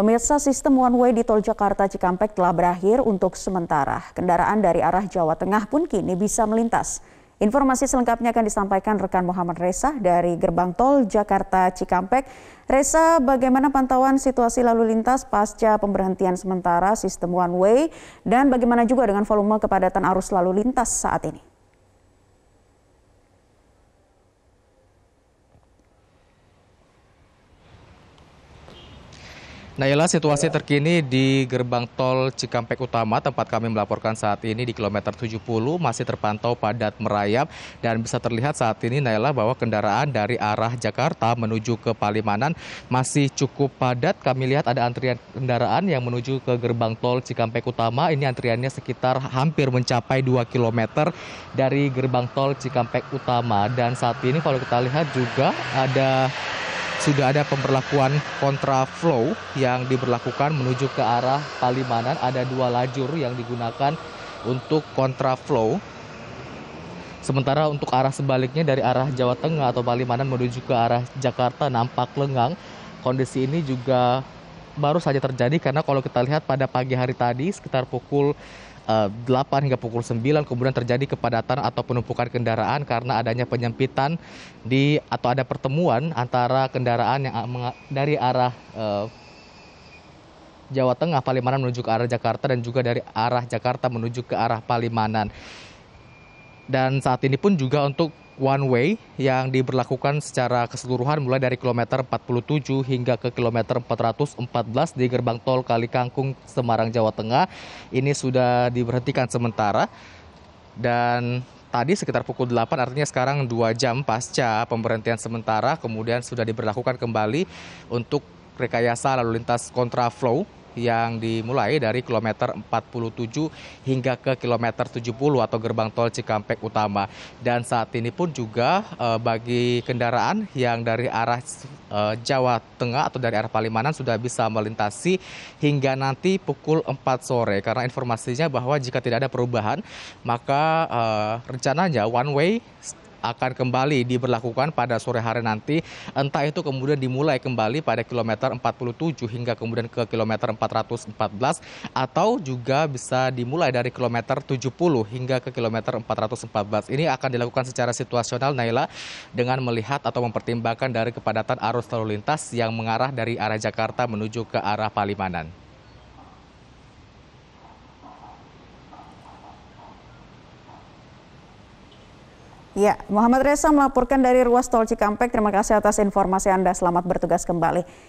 Pemirsa sistem one way di Tol Jakarta Cikampek telah berakhir untuk sementara. Kendaraan dari arah Jawa Tengah pun kini bisa melintas. Informasi selengkapnya akan disampaikan rekan Muhammad Reza dari Gerbang Tol Jakarta Cikampek. Reza, bagaimana pantauan situasi lalu lintas pasca pemberhentian sementara sistem one way dan bagaimana juga dengan volume kepadatan arus lalu lintas saat ini? Naila, situasi terkini di gerbang tol Cikampek Utama tempat kami melaporkan saat ini di kilometer 70 masih terpantau padat merayap dan bisa terlihat saat ini Naila bahwa kendaraan dari arah Jakarta menuju ke Palimanan masih cukup padat. Kami lihat ada antrian kendaraan yang menuju ke gerbang tol Cikampek Utama. Ini antriannya sekitar hampir mencapai 2 km dari gerbang tol Cikampek Utama dan saat ini kalau kita lihat juga ada sudah ada pemberlakuan kontraflow yang diberlakukan menuju ke arah Palimanan. Ada dua lajur yang digunakan untuk kontraflow. Sementara untuk arah sebaliknya dari arah Jawa Tengah atau Palimanan menuju ke arah Jakarta nampak lengang. Kondisi ini juga baru saja terjadi karena kalau kita lihat pada pagi hari tadi sekitar pukul 8 eh, hingga pukul 9 kemudian terjadi kepadatan atau penumpukan kendaraan karena adanya penyempitan di atau ada pertemuan antara kendaraan yang eh, dari arah eh, Jawa Tengah Palimanan menuju ke arah Jakarta dan juga dari arah Jakarta menuju ke arah Palimanan. Dan saat ini pun juga untuk one way yang diberlakukan secara keseluruhan mulai dari kilometer 47 hingga ke kilometer 414 di gerbang tol Kali Kangkung Semarang Jawa Tengah ini sudah diberhentikan sementara dan tadi sekitar pukul 8 artinya sekarang 2 jam pasca pemberhentian sementara kemudian sudah diberlakukan kembali untuk rekayasa lalu lintas kontraflow yang dimulai dari kilometer 47 hingga ke kilometer 70 atau gerbang tol Cikampek Utama. Dan saat ini pun juga eh, bagi kendaraan yang dari arah eh, Jawa Tengah atau dari arah Palimanan sudah bisa melintasi hingga nanti pukul 4 sore. Karena informasinya bahwa jika tidak ada perubahan, maka eh, rencananya one way akan kembali diberlakukan pada sore hari nanti. Entah itu kemudian dimulai kembali pada kilometer 47 hingga kemudian ke kilometer 414 atau juga bisa dimulai dari kilometer 70 hingga ke kilometer 414. Ini akan dilakukan secara situasional Naila dengan melihat atau mempertimbangkan dari kepadatan arus lalu lintas yang mengarah dari arah Jakarta menuju ke arah Palimanan. Ya, Muhammad Reza melaporkan dari ruas tol Cikampek. Terima kasih atas informasi Anda. Selamat bertugas kembali.